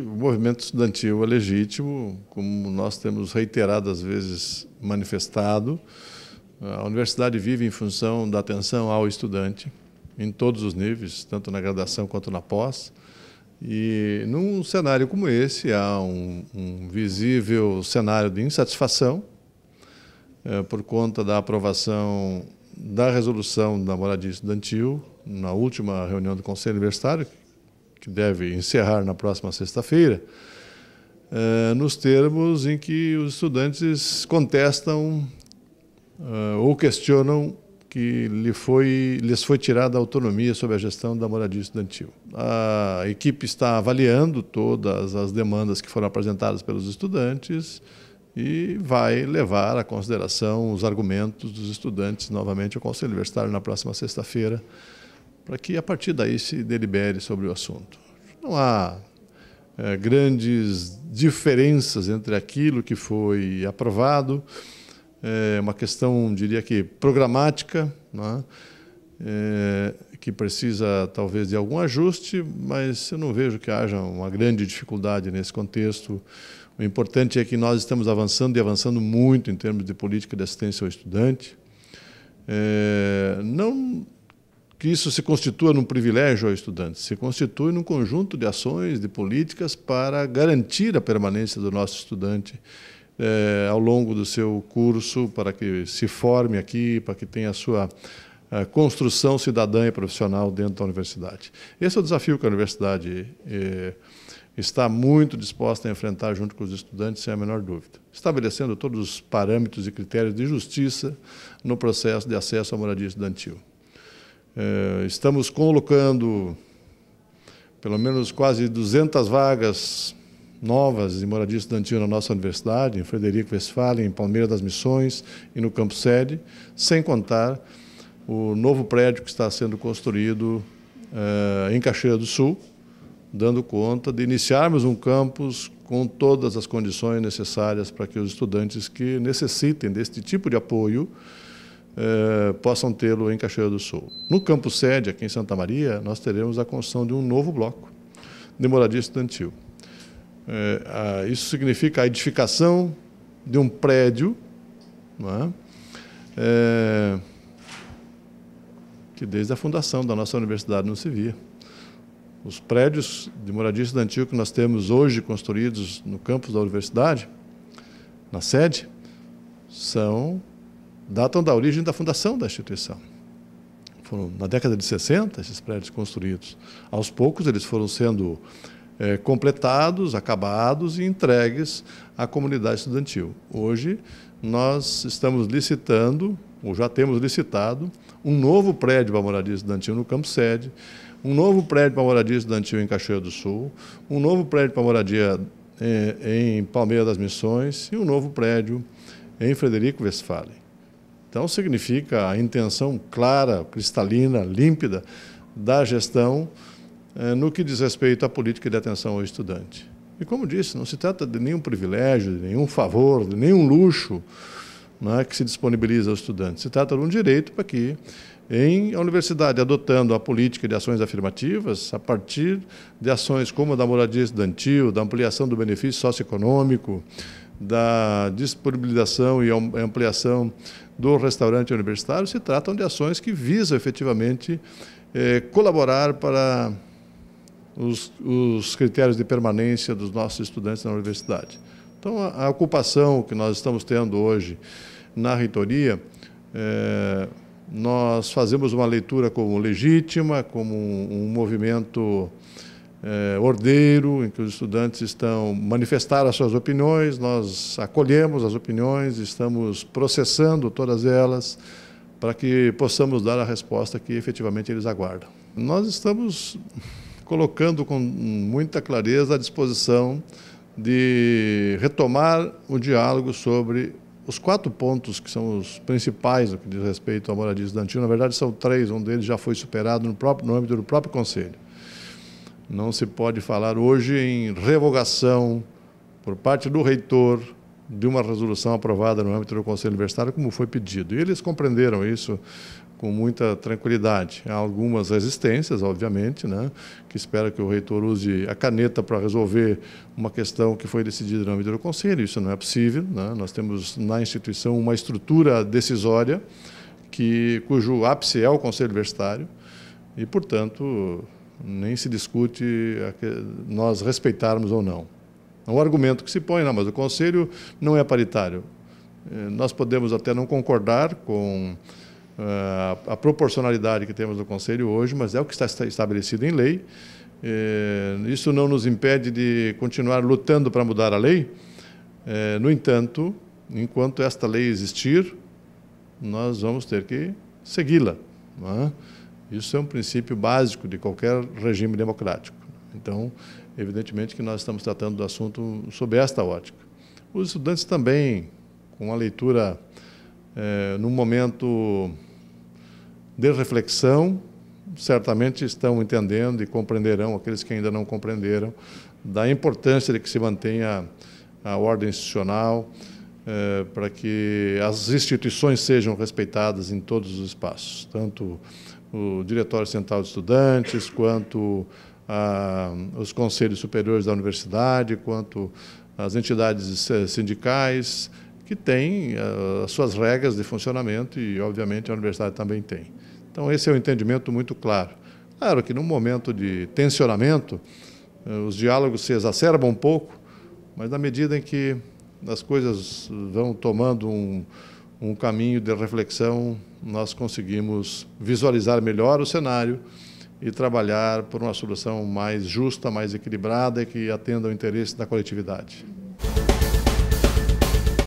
o movimento estudantil é legítimo, como nós temos reiteradas vezes manifestado. A universidade vive em função da atenção ao estudante, em todos os níveis, tanto na graduação quanto na pós. E num cenário como esse, há um, um visível cenário de insatisfação é, por conta da aprovação da resolução da moradia estudantil na última reunião do Conselho Universitário, que deve encerrar na próxima sexta-feira, eh, nos termos em que os estudantes contestam uh, ou questionam que lhe foi, lhes foi tirada a autonomia sobre a gestão da moradia estudantil. A equipe está avaliando todas as demandas que foram apresentadas pelos estudantes e vai levar à consideração os argumentos dos estudantes novamente ao Conselho Universitário na próxima sexta-feira para que a partir daí se delibere sobre o assunto. Não há é, grandes diferenças entre aquilo que foi aprovado, é uma questão, diria que, programática, né? é, que precisa talvez de algum ajuste, mas eu não vejo que haja uma grande dificuldade nesse contexto. O importante é que nós estamos avançando e avançando muito em termos de política de assistência ao estudante. É, não que isso se constitua num privilégio ao estudante, se constitui num conjunto de ações, de políticas para garantir a permanência do nosso estudante eh, ao longo do seu curso, para que se forme aqui, para que tenha a sua a eh, construção cidadã e profissional dentro da universidade. Esse é o desafio que a universidade eh, está muito disposta a enfrentar junto com os estudantes, sem a menor dúvida, estabelecendo todos os parâmetros e critérios de justiça no processo de acesso à moradia estudantil. Eh, estamos colocando pelo menos quase 200 vagas novas de moradia estudantil na nossa universidade, em Frederico Westphalen, em Palmeiras das Missões e no campo sede, sem contar o novo prédio que está sendo construído eh, em Caxias do Sul, dando conta de iniciarmos um campus com todas as condições necessárias para que os estudantes que necessitem deste tipo de apoio eh, possam tê-lo em Cachoeira do Sul. No campo sede, aqui em Santa Maria, nós teremos a construção de um novo bloco de moradia estudantil. Eh, a, isso significa a edificação de um prédio é? É, que desde a fundação da nossa universidade não se via. Os prédios de moradia estudantil que nós temos hoje construídos no campus da universidade, na sede, são datam da origem da fundação da instituição. Foram na década de 60 esses prédios construídos. Aos poucos eles foram sendo é, completados, acabados e entregues à comunidade estudantil. Hoje nós estamos licitando, ou já temos licitado, um novo prédio para moradia estudantil no campo sede, um novo prédio para moradia estudantil em Cachoeira do Sul, um novo prédio para moradia em, é, em Palmeira das Missões e um novo prédio em Frederico Westphalen. Então, significa a intenção clara, cristalina, límpida da gestão eh, no que diz respeito à política de atenção ao estudante. E, como disse, não se trata de nenhum privilégio, de nenhum favor, de nenhum luxo né, que se disponibiliza ao estudante. Se trata de um direito para que, em a universidade, adotando a política de ações afirmativas, a partir de ações como a da moradia estudantil, da ampliação do benefício socioeconômico, da disponibilização e ampliação do restaurante universitário se tratam de ações que visam efetivamente eh, colaborar para os, os, critérios de permanência dos nossos estudantes na universidade. Então, a, a ocupação que nós estamos tendo hoje na reitoria, eh, nós fazemos uma leitura como legítima, como um, um movimento é, ordeiro, em que os estudantes estão manifestando as suas opiniões, nós acolhemos as opiniões, estamos processando todas elas para que possamos dar a resposta que efetivamente eles aguardam. Nós estamos colocando com muita clareza a disposição de retomar o diálogo sobre os quatro pontos que são os principais no que diz respeito à moradia estudantil, na verdade são três, um deles já foi superado no, próprio, no âmbito do próprio Conselho não se pode falar hoje em revogação por parte do reitor de uma resolução aprovada no âmbito do Conselho Universitário, como foi pedido. E eles compreenderam isso com muita tranquilidade. Há algumas resistências, obviamente, né, que espera que o reitor use a caneta para resolver uma questão que foi decidida no âmbito do Conselho. Isso não é possível. Né? Nós temos na instituição uma estrutura decisória que, cujo ápice é o Conselho Universitário e, portanto, nem se discute nós respeitarmos ou não. É um argumento que se põe, não, mas o Conselho não é paritário. Eh, nós podemos até não concordar com eh, a proporcionalidade que temos no Conselho hoje, mas é o que está estabelecido em lei. Eh, isso não nos impede de continuar lutando para mudar a lei. No entanto, enquanto esta lei existir, nós vamos ter que segui-la. Não é? Isso é um princípio básico de qualquer regime democrático. Então, evidentemente que nós estamos tratando do assunto sob esta ótica. Os estudantes também, com a leitura é, num momento de reflexão, certamente estão entendendo e compreenderão, aqueles que ainda não compreenderam, da importância de que se mantenha a ordem institucional, é, para que as instituições sejam respeitadas em todos os espaços, tanto o Diretório Central de Estudantes, quanto a, ah, os conselhos superiores da universidade, quanto as entidades sindicais, que têm ah, as suas regras de funcionamento e, obviamente, a universidade também tem. Então, esse é um entendimento muito claro. Claro que, num momento de tensionamento, eh, os diálogos se exacerbam um pouco, mas na medida em que as coisas vão tomando um, um caminho de reflexão, nós conseguimos visualizar melhor o cenário e trabalhar por uma solução mais justa, mais equilibrada e que atenda ao interesse da coletividade.